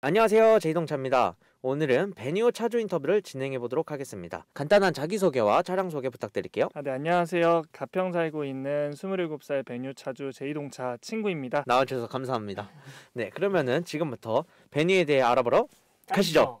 안녕하세요 제이동차입니다 오늘은 베니오 차주 인터뷰를 진행해 보도록 하겠습니다 간단한 자기소개와 차량 소개 부탁드릴게요 아, 네 안녕하세요 가평 살고 있는 27살 베니오 차주 제이동차 친구입니다 나와주셔서 감사합니다 네 그러면은 지금부터 베니에 대해 알아보러 가시죠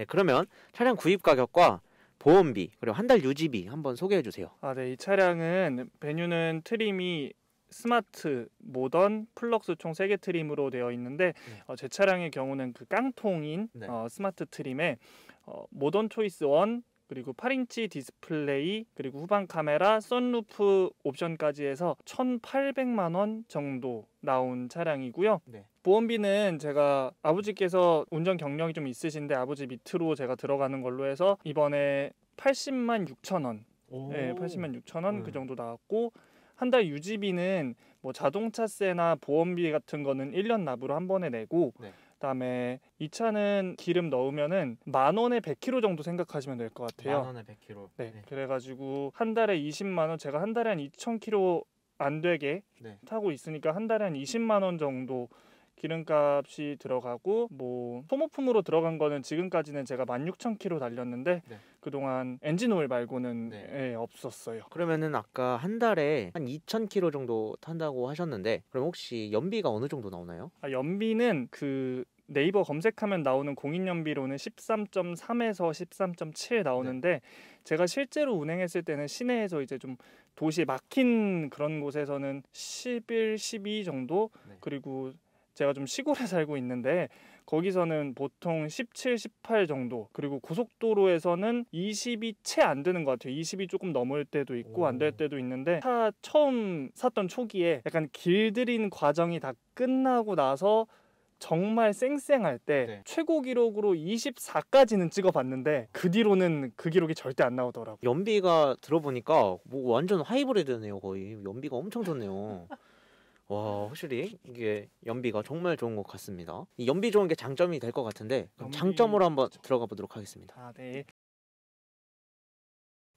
네, 그러면 차량 구입 가격과 보험비 그리고 한 달 유지비 한번 소개해 주세요. 아, 네. 이 차량은 베뉴는 트림이 스마트, 모던, 플럭스 총 세 개 트림으로 되어 있는데 네. 어, 제 차량의 경우는 그 깡통인 네. 어, 스마트 트림에 어, 모던 초이스 원 그리고 8인치 디스플레이, 그리고 후방 카메라, 선루프 옵션까지 해서 1,800만 원 정도 나온 차량이고요. 네. 보험비는 제가 아버지께서 운전 경력이 좀 있으신데 아버지 밑으로 제가 들어가는 걸로 해서 이번에 80만 6천 원, 네, 80만 6천 원그 음. 정도 나왔고 한 달 유지비는 뭐 자동차세나 보험비 같은 거는 1년 납으로 한 번에 내고 네. 그다음에 이 차는 기름 넣으면은 만 원에 100km 정도 생각하시면 될 것 같아요. 만 원에 100km. 네, 네. 그래가지고 한 달에 20만 원. 제가 한 달에 한 2,000km 안 되게 네. 타고 있으니까 한 달에 한 20만 원 정도 기름값이 들어가고 뭐 소모품으로 들어간 거는 지금까지는 제가 16,000km 달렸는데 네. 그동안 엔진 오일 말고는 네. 예, 없었어요. 그러면은 아까 한 달에 한 2,000km 정도 탄다고 하셨는데 그럼 혹시 연비가 어느 정도 나오나요? 아, 연비는 그 네이버 검색하면 나오는 공인연비로는 13.3에서 13.7 나오는데 네. 제가 실제로 운행했을 때는 시내에서 이제 좀 도시 막힌 그런 곳에서는 11, 12 정도 네. 그리고 제가 좀 시골에 살고 있는데 거기서는 보통 17, 18 정도 그리고 고속도로에서는 20이 채 안 되는 것 같아요. 20이 조금 넘을 때도 있고 안 될 때도 있는데 차 처음 샀던 초기에 약간 길들인 과정이 다 끝나고 나서 정말 쌩쌩할 때 네. 최고 기록으로 24까지는 찍어봤는데 그 뒤로는 그 기록이 절대 안 나오더라고요. 연비가 들어보니까 뭐 완전 하이브리드네요 거의 연비가 엄청 좋네요. 와 확실히 이게 연비가 정말 좋은 것 같습니다. 이 연비 좋은 게 장점이 될 것 같은데 그럼 연비... 장점으로 한번 들어가 보도록 하겠습니다. 아 네.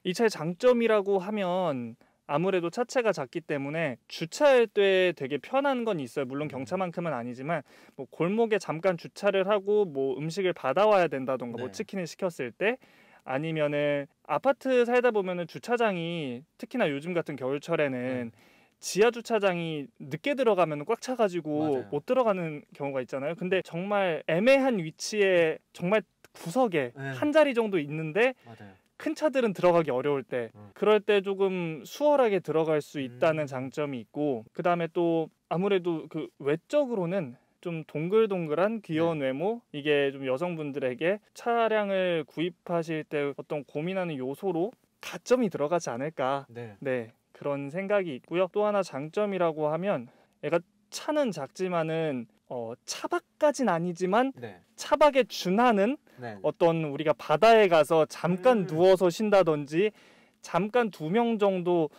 이 차의 장점이라고 하면 아무래도 차체가 작기 때문에 주차할 때 되게 편한 건 있어요. 물론 음. 경차만큼은 아니지만 뭐 골목에 잠깐 주차를 하고 뭐 음식을 받아와야 된다던가 뭐 네. 뭐 치킨을 시켰을 때 아니면은 아파트 살다 보면은 주차장이 특히나 요즘 같은 겨울철에는 네. 지하 주차장이 늦게 들어가면 꽉 차가지고 맞아요. 못 들어가는 경우가 있잖아요. 근데 음. 정말 애매한 위치에 정말 구석에 네. 한 자리 정도 있는데 맞아요. 큰 차들은 들어가기 어려울 때 음. 그럴 때 조금 수월하게 들어갈 수 음. 있다는 음. 장점이 있고 그 다음에 또 아무래도 그 외적으로는 좀 동글동글한 귀여운 네. 외모 이게 좀 여성분들에게 차량을 구입하실 때 어떤 고민하는 요소로 가점이 들어가지 않을까 네. 네. 그런 생각이 있고요. 또 하나 장점이라고 하면 애가 차는 작지만은 어, 차박까진 아니지만 네. 차박에 준하는 네. 어떤 우리가 바다에 가서 잠깐 음. 누워서 쉰다든지 잠깐 두 명 정도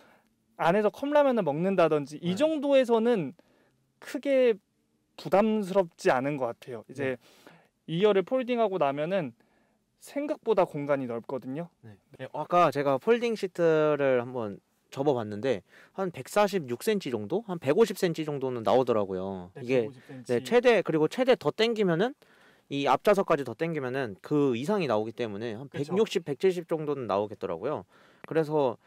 안에서 컵라면을 먹는다든지 이 네. 정도에서는 크게 부담스럽지 않은 것 같아요. 이제 네. 이어를 폴딩하고 나면은 생각보다 공간이 넓거든요. 네. 아까 제가 폴딩 시트를 한번 접어봤는데 한 146cm 정도, 한 150cm 정도는 나오더라고요. 네, 이게 150cm. 네, 최대 그리고 최대 더 당기면은 이 앞좌석까지 더 당기면은 그 이상이 나오기 때문에 한 160, 170 정도는 나오겠더라고요. 그래서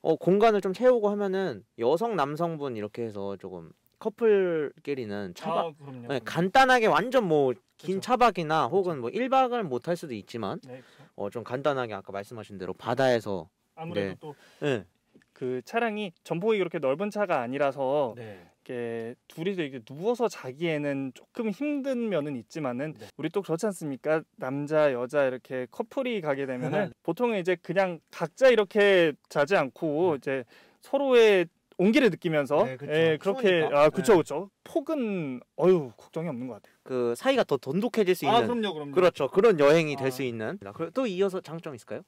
어, 공간을 좀 채우고 하면은 여성 남성분 이렇게 해서 조금 커플끼리는 차박 아, 그럼요, 네, 그럼요. 간단하게 완전 뭐 긴 차박이나 혹은 뭐일박을못할 수도 있지만 네, 어, 좀 간단하게 아까 말씀하신 대로 바다에서 아무래도 네. 또 네. 그 차량이 전폭이 그렇게 넓은 차가 아니라서 네. 이렇게 둘이서 이렇게 누워서 자기에는 조금 힘든 면은 있지만은 네. 우리 또 그렇지 않습니까? 남자 여자 이렇게 커플이 가게 되면은 보통은 이제 그냥 각자 이렇게 자지 않고 네. 이제 서로의 온기를 느끼면서 네, 그쵸. 예, 그렇게 아 그쵸 네. 그쵸 폭은 어유 걱정이 없는 것 같아요. 그 사이가 더 돈독해질 수 아, 있는 아 그럼요 그럼요 그렇죠 그런 여행이 될수 아. 있는 또 이어서 장점 있을까요?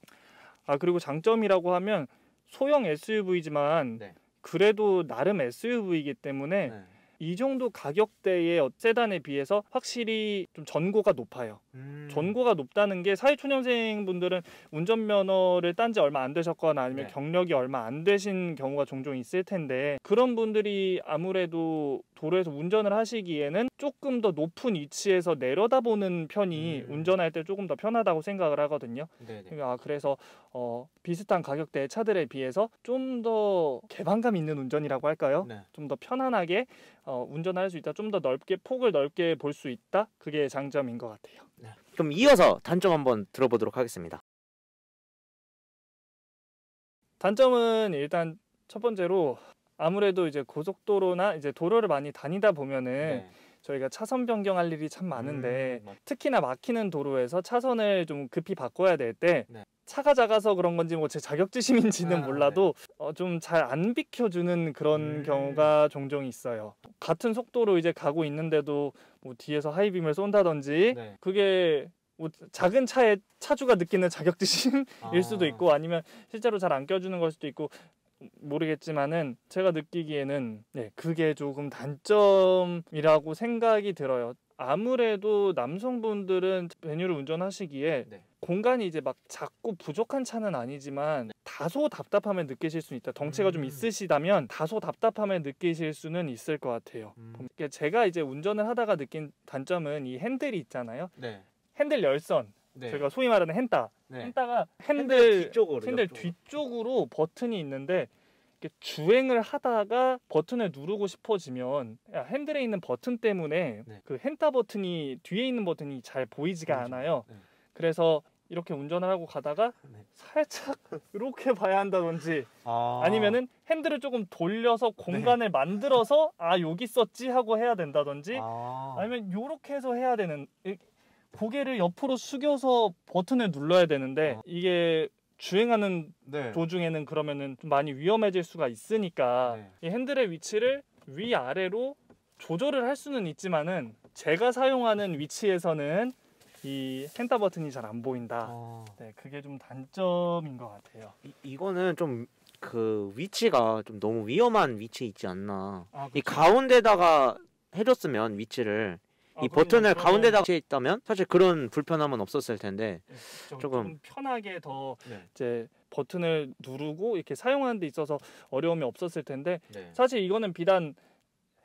아 그리고 장점이라고 하면 소형 SUV지만 네. 그래도 나름 SUV이기 때문에 네. 이 정도 가격대의 어 세단에 비해서 확실히 좀 전고가 높아요. 음. 전고가 높다는 게 사회초년생 분들은 운전면허를 딴 지 얼마 안 되셨거나 아니면 네. 경력이 얼마 안 되신 경우가 종종 있을 텐데 그런 분들이 아무래도 도로에서 운전을 하시기에는 조금 더 높은 위치에서 내려다보는 편이 음. 운전할 때 조금 더 편하다고 생각을 하거든요. 네네. 그러니까 아 그래서 어 비슷한 가격대의 차들에 비해서 좀 더 개방감 있는 운전이라고 할까요? 네. 좀더 편안하게 어, 운전할 수 있다. 좀 더 넓게 폭을 넓게 볼 수 있다. 그게 장점인 것 같아요. 네. 그럼 이어서 단점 한번 들어보도록 하겠습니다. 단점은 일단 첫 번째로 아무래도 이제 고속도로나 이제 도로를 많이 다니다 보면은 네. 저희가 차선 변경할 일이 참 많은데 음, 특히나 막히는 도로에서 차선을 좀 급히 바꿔야 될때 네. 차가 작아서 그런 건지 뭐 제 자격지심인지는 아, 네. 몰라도 네. 어, 좀 잘 안 비켜주는 그런 음. 경우가 종종 있어요. 같은 속도로 이제 가고 있는데도 뭐 뒤에서 하이빔을 쏜다든지 네. 그게 뭐 작은 차에 차주가 느끼는 자격지심일 아. 수도 있고 아니면 실제로 잘 안 껴주는 걸 수도 있고 모르겠지만은 제가 느끼기에는 네, 그게 조금 단점이라고 생각이 들어요. 아무래도 남성분들은 베뉴를 운전하시기에 네. 공간이 이제 막 작고 부족한 차는 아니지만 네. 다소 답답함을 느끼실 수는 있다. 덩치가 음. 좀 있으시다면 다소 답답함을 느끼실 수는 있을 것 같아요. 음. 음. 제가 이제 운전을 하다가 느낀 단점은 이 핸들이 있잖아요. 네. 핸들 열선. 네. 저희가 소위 말하는 헨따. 네. 헨따가 핸들, 핸들 뒤쪽으로 핸들 뒤쪽으로 버튼이 있는데 이렇게 주행을 하다가 버튼을 누르고 싶어지면 핸들에 있는 버튼 때문에 네. 그 헨타 버튼이 뒤에 있는 버튼이 잘 보이지가 그렇죠. 않아요. 네. 그래서 이렇게 운전을 하고 가다가 네. 살짝 이렇게 봐야 한다든지 아. 아니면은 핸들을 조금 돌려서 네. 공간을 네. 만들어서 아 여기 썼지 하고 해야 된다든지 아. 니면 이렇게 해서 해야 되는 고개를 옆으로 숙여서 버튼을 눌러야 되는데 아. 이게 주행하는 네. 도중에는 그러면은 좀 많이 위험해질 수가 있으니까 네. 이 핸들의 위치를 위아래로 조절을 할 수는 있지만은 제가 사용하는 위치에서는 이 센터 버튼이 잘 안 보인다. 어. 네, 그게 좀 단점인 것 같아요. 이, 이거는 좀 그 위치가 좀 너무 위험한 위치 에 있지 않나. 아, 이 그렇죠. 가운데다가 해줬으면 위치를 아, 이 버튼을 그러 가운데다가 위 있다면 사실 그런 불편함은 없었을 텐데 네, 좀, 조금 좀 편하게 더 네. 이제 버튼을 누르고 이렇게 사용하는 데 있어서 어려움이 없었을 텐데 네. 사실 이거는 비단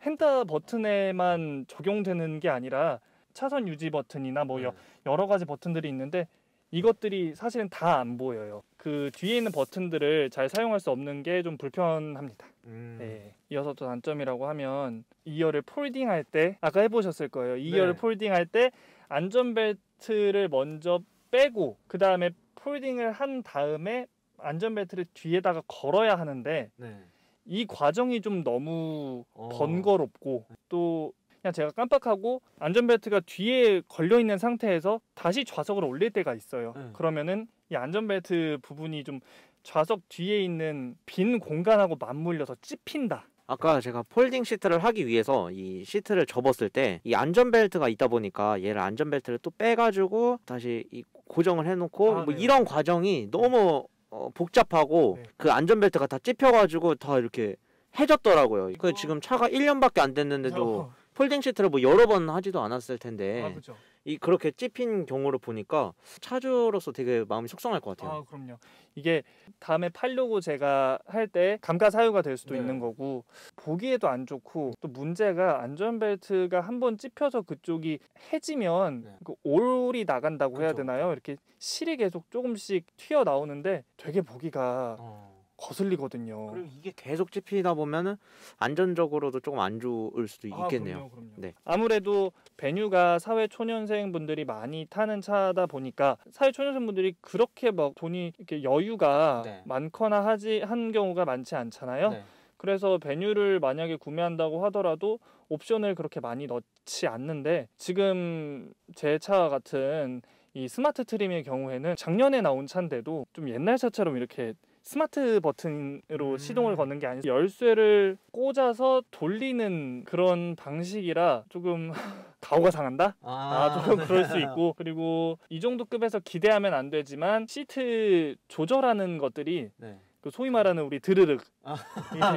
핸터 버튼에만 적용되는 게 아니라 차선 유지 버튼이나 뭐 여, 네. 여러 가지 버튼들이 있는데 이것들이 사실은 다 안 보여요. 그 뒤에 있는 버튼들을 잘 사용할 수 없는 게 좀 불편합니다. 음. 네. 이어서 또 단점이라고 하면 이어를 폴딩할 때 아까 해보셨을 거예요. 네. 이어를 네. 폴딩할 때 안전벨트를 먼저 빼고 그 다음에 폴딩을 한 다음에 안전벨트를 뒤에다가 걸어야 하는데 네. 이 과정이 좀 너무 어. 번거롭고 또 그냥 제가 깜빡하고 안전벨트가 뒤에 걸려 있는 상태에서 다시 좌석을 올릴 때가 있어요. 네. 그러면은 이 안전벨트 부분이 좀 좌석 뒤에 있는 빈 공간하고 맞물려서 찝힌다. 아까 제가 폴딩 시트를 하기 위해서 이 시트를 접었을 때 이 안전벨트가 있다 보니까 얘를 안전벨트를 또 빼가지고 다시 이 고정을 해놓고 아, 뭐 네. 이런 과정이 너무 어, 복잡하고 네. 그 안전벨트가 다 찝혀가지고 다 이렇게 해졌더라고요. 그 아. 지금 차가 1년밖에 안 됐는데도 어. 폴딩 시트를 뭐 여러 번 하지도 않았을 텐데 아, 그렇죠. 이 그렇게 찝힌 경우를 보니까 차주로서 되게 마음이 속상할 것 같아요. 아, 그럼요. 이게 다음에 팔려고 제가 할 때 감가사유가 될 수도 네. 있는 거고 보기에도 안 좋고 또 문제가 안전벨트가 한 번 찝혀서 그쪽이 해지면 네. 그 올이 나간다고 그렇 해야 되나요? 이렇게 실이 계속 조금씩 튀어 나오는데 되게 보기가 어. 거슬리거든요. 그리고 이게 계속 찝히다 보면은 안전적으로도 조금 안 좋을 수도 아, 있겠네요. 아, 그럼요, 그럼요. 네. 아무래도 베뉴가 사회 초년생 분들이 많이 타는 차다 보니까 사회 초년생 분들이 그렇게 막 돈이 이렇게 여유가 네. 많거나 하지 한 경우가 많지 않잖아요. 네. 그래서 베뉴를 만약에 구매한다고 하더라도 옵션을 그렇게 많이 넣지 않는데 지금 제 차와 같은 이 스마트 트림의 경우에는 작년에 나온 차인데도 좀 옛날 차처럼 이렇게 스마트 버튼으로 음. 시동을 거는 게아니고 열쇠를 꽂아서 돌리는 그런 방식이라 조금 가오가 상한다? 아, 아 조금 네. 그럴 수 있고 그리고 이 정도 급에서 기대하면 안 되지만 시트 조절하는 것들이 네. 그 소위 말하는 우리 드르륵 아,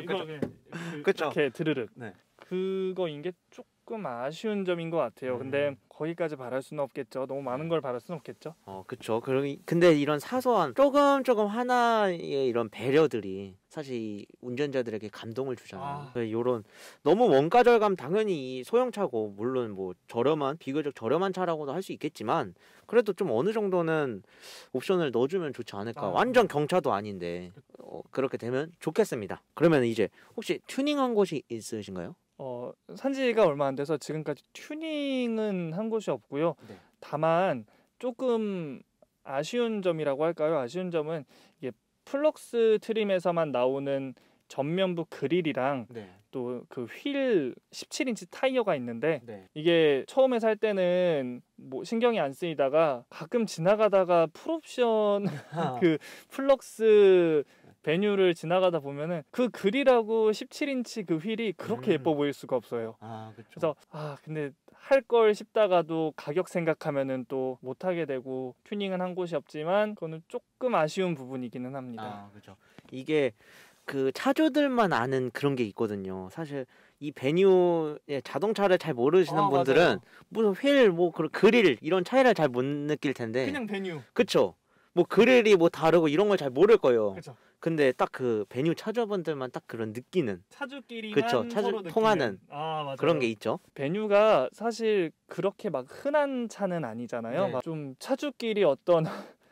이거 그 이렇게 드르륵 네. 그거인 게 조금 조금 아쉬운 점인 것 같아요. 음. 근데 거기까지 바랄 수는 없겠죠. 너무 많은 걸 바랄 수는 없겠죠. 어, 그렇죠. 그럼 근데 이런 사소한 조금 조금 하나의 이런 배려들이 사실 운전자들에게 감동을 주잖아요. 아. 이런 네, 너무 원가 절감 당연히 소형차고 물론 뭐 저렴한 비교적 저렴한 차라고도 할 수 있겠지만 그래도 좀 어느 정도는 옵션을 넣어주면 좋지 않을까. 아. 완전 경차도 아닌데 어, 그렇게 되면 좋겠습니다. 그러면 이제 혹시 튜닝한 곳이 있으신가요? 어, 산지가 얼마 안 돼서 지금까지 튜닝은 한 곳이 없고요. 네. 다만 조금 아쉬운 점이라고 할까요? 아쉬운 점은 이게 플럭스 트림에서만 나오는 전면부 그릴이랑 네. 또그 휠 17인치 타이어가 있는데 네. 이게 처음에 살 때는 뭐 신경이 안 쓰이다가 가끔 지나가다가 풀옵션 그 플럭스 베뉴를 지나가다 보면은 그 그릴하고 17인치 그 휠이 그렇게 음. 예뻐 보일 수가 없어요. 아, 그쵸. 그래서 아 근데 할 걸 싶다가도 가격 생각하면은 또 못하게 되고 튜닝은 한 곳이 없지만 그거는 조금 아쉬운 부분이기는 합니다. 아, 그죠. 이게 그 차주들만 아는 그런 게 있거든요. 사실 이 베뉴의 자동차를 잘 모르시는 아, 분들은 무슨 휠, 뭐그릴 이런 차이를 잘 못 느낄 텐데. 그냥 베뉴. 그쵸. 뭐 그릴이 뭐 다르고 이런 걸 잘 모를 거예요. 그쵸. 근데 딱 그 베뉴 차주분들만 딱 그런 느끼는 차주끼리 그쵸 차주 통하는 아, 그런 게 있죠. 베뉴가 사실 그렇게 막 흔한 차는 아니잖아요. 네. 좀 차주끼리 어떤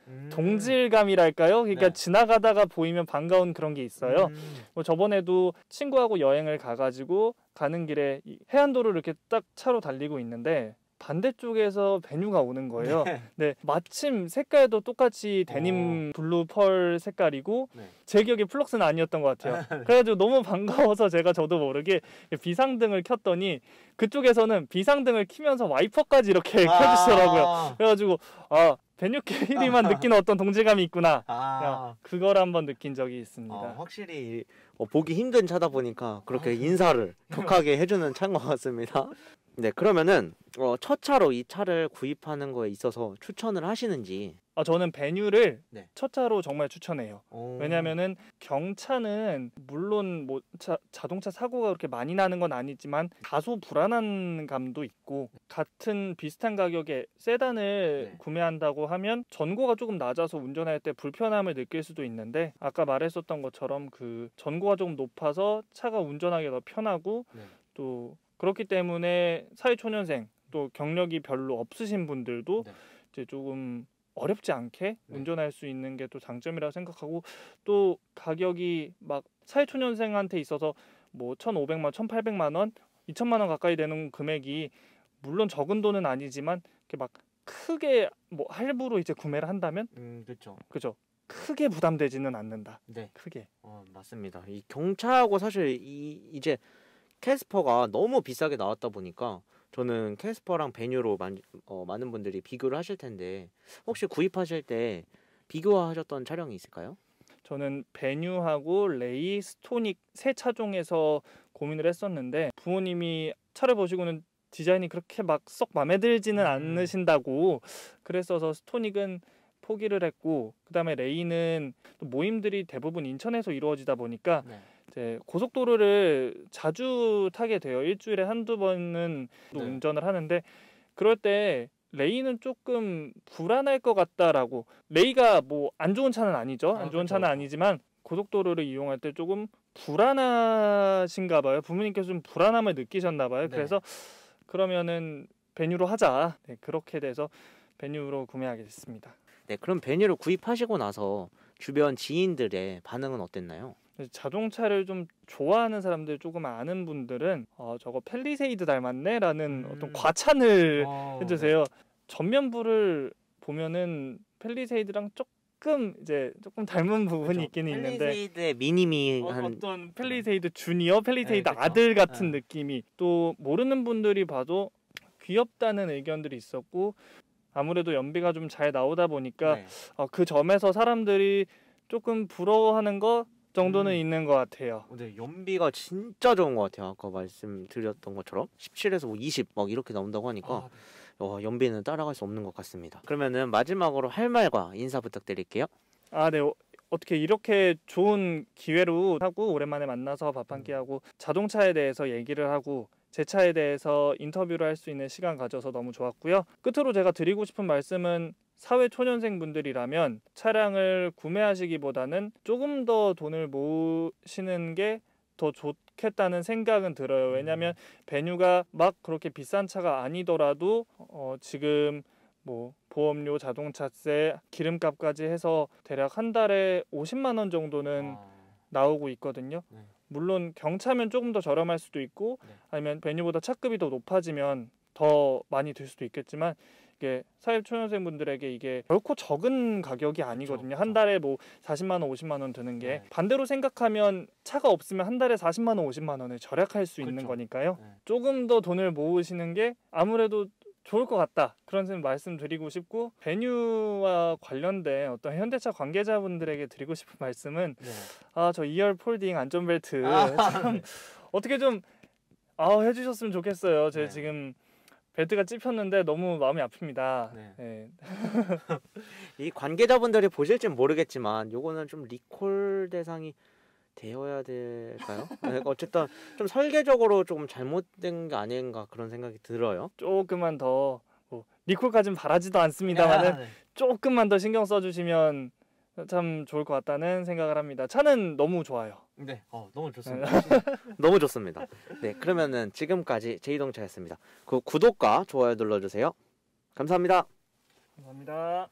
음. 동질감이랄까요? 그러니까 네. 지나가다가 보이면 반가운 그런 게 있어요. 음. 뭐 저번에도 친구하고 여행을 가가지고 가는 길에 해안도로 를 이렇게 딱 차로 달리고 있는데 반대쪽에서 베뉴가 오는 거예요. 네. 네. 마침 색깔도 똑같이 데님 오. 블루 펄 색깔이고 네. 제 기억에 플럭스는 아니었던 것 같아요. 네. 그래가지고 너무 반가워서 제가 저도 모르게 비상등을 켰더니 그쪽에서는 비상등을 키면서 와이퍼까지 이렇게 아 켜주시더라고요. 그래가지고 아 베뉴께 1위만 느끼는 어떤 동질감이 있구나. 아. 그걸 한번 느낀 적이 있습니다. 아, 확실히 어, 보기 힘든 차다 보니까 그렇게 아. 인사를 격하게 해주는 차인 것 같습니다. 네, 그러면은 어, 첫 차로 이 차를 구입하는 거에 있어서 추천을 하시는지. 아, 저는 배뉴를 네. 첫 차로 정말 추천해요. 오. 왜냐면은 경차는 물론 뭐 차, 자동차 사고가 그렇게 많이 나는 건 아니지만 다소 불안한 감도 있고 같은 비슷한 가격에 세단을 네. 구매한다고 하면 전고가 조금 낮아서 운전할 때 불편함을 느낄 수도 있는데 아까 말했었던 것처럼 그 전고가 조금 높아서 차가 운전하기가 더 편하고 네. 또 그렇기 때문에 사회초년생 또 경력이 별로 없으신 분들도 네. 이제 조금 어렵지 않게 네. 운전할 수 있는 게 또 장점이라고 생각하고 또 가격이 막 사회초년생한테 있어서 뭐 천오백만 천팔백만 원, 이천만원 가까이 되는 금액이 물론 적은 돈은 아니지만 이렇게 막 크게 뭐 할부로 이제 구매를 한다면 음, 그렇죠. 그죠. 크게 부담되지는 않는다. 네. 크게. 어, 맞습니다. 이 경차하고 사실 이 이제 캐스퍼가 너무 비싸게 나왔다 보니까 저는 캐스퍼랑 베뉴로 만, 어, 많은 분들이 비교를 하실 텐데 혹시 구입하실 때 비교하셨던 차량이 있을까요? 저는 베뉴하고 레이 스토닉 세 차종에서 고민을 했었는데 부모님이 차를 보시고는 디자인이 그렇게 막 썩 마음에 들지는 음. 않으신다고 그랬어서 스토닉은 포기를 했고 그다음에 레이는 모임들이 대부분 인천에서 이루어지다 보니까 네. 이제 고속도로를 자주 타게 돼요. 일주일에 한두 번은 네. 운전을 하는데 그럴 때 레이는 조금 불안할 것 같다라고 레이가 뭐 안 좋은 차는 아니죠. 안 아, 좋은 아, 차는 아니지만 고속도로를 이용할 때 조금 불안하신가 봐요. 부모님께서 좀 불안함을 느끼셨나 봐요. 네. 그래서 그러면은 베뉴로 하자. 네, 그렇게 돼서 베뉴로 구매하게 됐습니다. 네, 그럼 베뉴를 구입하시고 나서 주변 지인들의 반응은 어땠나요? 자동차를 좀 좋아하는 사람들 조금 아는 분들은 어 저거 펠리세이드 닮았네라는 음. 어떤 과찬을 아, 해주세요. 전면부를 보면은 펠리세이드랑 조금 이제 조금 닮은 부분이 그렇죠. 있기는 있는데 펠리세이드 미니미한 어, 어떤 그 펠리세이드 주니어, 펠리세이드 네, 그렇죠. 아들 같은 네. 느낌이 또 모르는 분들이 봐도 귀엽다는 의견들이 있었고 아무래도 연비가 좀 잘 나오다 보니까 네. 어, 그 점에서 사람들이 조금 부러워하는 거 정도는 음. 있는 것 같아요. 근데 연비가 진짜 좋은 것 같아요. 아까 말씀드렸던 것처럼 17에서 20막 뭐 이렇게 나온다고 하니까 아, 네. 와, 연비는 따라갈 수 없는 것 같습니다. 그러면은 마지막으로 할 말과 인사 부탁드릴게요. 아 네. 어, 어떻게 이렇게 좋은 기회로 하고 오랜만에 만나서 밥 한 끼 하고 자동차에 대해서 얘기를 하고 제 차에 대해서 인터뷰를 할 수 있는 시간 가져서 너무 좋았고요. 끝으로 제가 드리고 싶은 말씀은 사회 초년생 분들이라면 차량을 구매하시기보다는 조금 더 돈을 모으시는 게 더 좋겠다는 생각은 들어요. 음. 왜냐하면 배뉴가 막 그렇게 비싼 차가 아니더라도 어, 지금 뭐 보험료, 자동차세, 기름값까지 해서 대략 한 달에 50만 원 정도는 아. 나오고 있거든요. 네. 물론 경차면 조금 더 저렴할 수도 있고 네. 아니면 베뉴보다 차급이 더 높아지면 더 많이 들 수도 있겠지만 이게 사회 초년생 분들에게 이게 결코 적은 가격이 그렇죠. 아니거든요. 그렇죠. 한 달에 뭐 40만 원, 50만 원 드는 게 네. 반대로 생각하면 차가 없으면 한 달에 40만 원, 50만 원을 절약할 수 그렇죠. 있는 거니까요. 네. 조금 더 돈을 모으시는 게 아무래도 좋을 것 같다 그런 말씀드리고 싶고 베뉴와 관련된 어떤 현대차 관계자분들에게 드리고 싶은 말씀은 네. 아저 이열 e 폴딩 안전벨트 아, 참 네. 어떻게 좀 아, 해주셨으면 좋겠어요 제가 네. 지금 벨트가 찝혔는데 너무 마음이 아픕니다. 네. 네. 이 관계자분들이 보실지 모르겠지만 요거는 좀 리콜 대상이 되어야 될까요? 네, 어쨌든 좀 설계적으로 조금 잘못된 게 아닌가 그런 생각이 들어요. 조금만 더 뭐, 리콜까지는 바라지도 않습니다만은 아, 네. 조금만 더 신경 써주시면 참 좋을 것 같다는 생각을 합니다. 차는 너무 좋아요. 네, 어, 너무 좋습니다. 네. 너무 좋습니다. 네, 그러면은 지금까지 제이동차였습니다. 그 구독과 좋아요 눌러주세요. 감사합니다. 감사합니다.